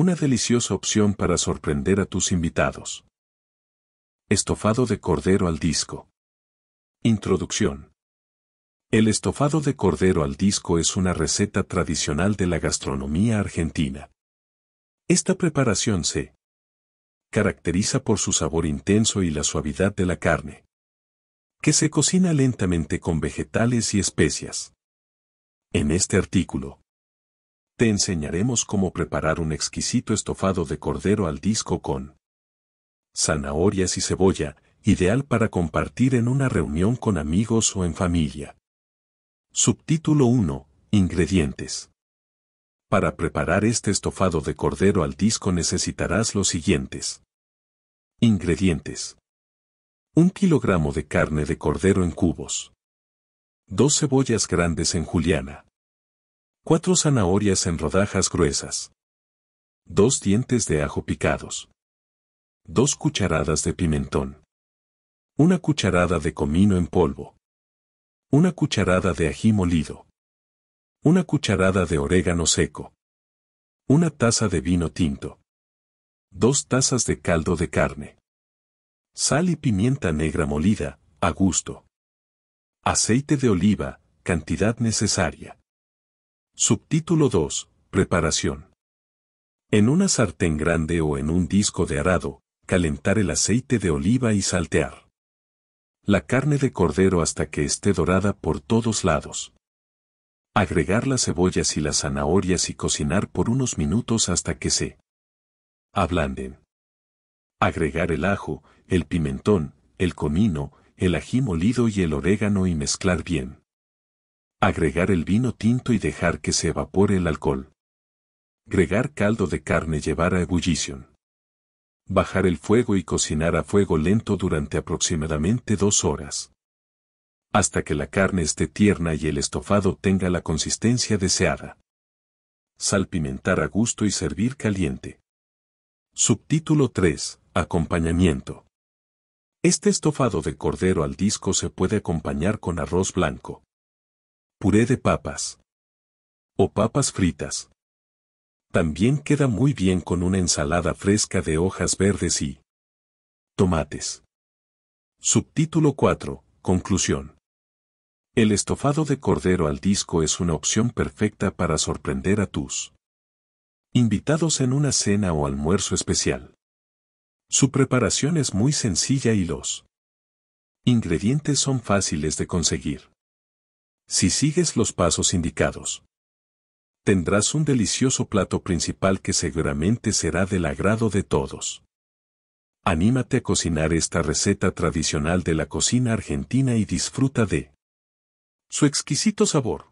Una deliciosa opción para sorprender a tus invitados. Estofado de cordero al disco. Introducción. El estofado de cordero al disco es una receta tradicional de la gastronomía argentina. Esta preparación se caracteriza por su sabor intenso y la suavidad de la carne, que se cocina lentamente con vegetales y especias. En este artículo, te enseñaremos cómo preparar un exquisito estofado de cordero al disco con zanahorias y cebolla, ideal para compartir en una reunión con amigos o en familia. Subtítulo 1. Ingredientes. Para preparar este estofado de cordero al disco necesitarás los siguientes. Ingredientes. Un kilogramo de carne de cordero en cubos. Dos cebollas grandes en juliana. Cuatro zanahorias en rodajas gruesas, Dos dientes de ajo picados, Dos cucharadas de pimentón, Una cucharada de comino en polvo, Una cucharada de ají molido, Una cucharada de orégano seco, Una taza de vino tinto, Dos tazas de caldo de carne, sal y pimienta negra molida, a gusto, aceite de oliva, cantidad necesaria. Subtítulo 2. Preparación. En una sartén grande o en un disco de arado, calentar el aceite de oliva y saltear. La carne de cordero hasta que esté dorada por todos lados. Agregar las cebollas y las zanahorias y cocinar por unos minutos hasta que se ablanden. Agregar el ajo, el pimentón, el comino, el ají molido y el orégano y mezclar bien. Agregar el vino tinto y dejar que se evapore el alcohol. Agregar caldo de carne llevar a ebullición. Bajar el fuego y cocinar a fuego lento durante aproximadamente dos horas. Hasta que la carne esté tierna y el estofado tenga la consistencia deseada. Salpimentar a gusto y servir caliente. Subtítulo 3. Acompañamiento. Este estofado de cordero al disco se puede acompañar con arroz blanco, Puré de papas. O papas fritas. También queda muy bien con una ensalada fresca de hojas verdes y tomates. Subtítulo 4. Conclusión. El estofado de cordero al disco es una opción perfecta para sorprender a tus invitados en una cena o almuerzo especial. Su preparación es muy sencilla y los ingredientes son fáciles de conseguir si sigues los pasos indicados. Tendrás un delicioso plato principal que seguramente será del agrado de todos. Anímate a cocinar esta receta tradicional de la cocina argentina y disfruta de su exquisito sabor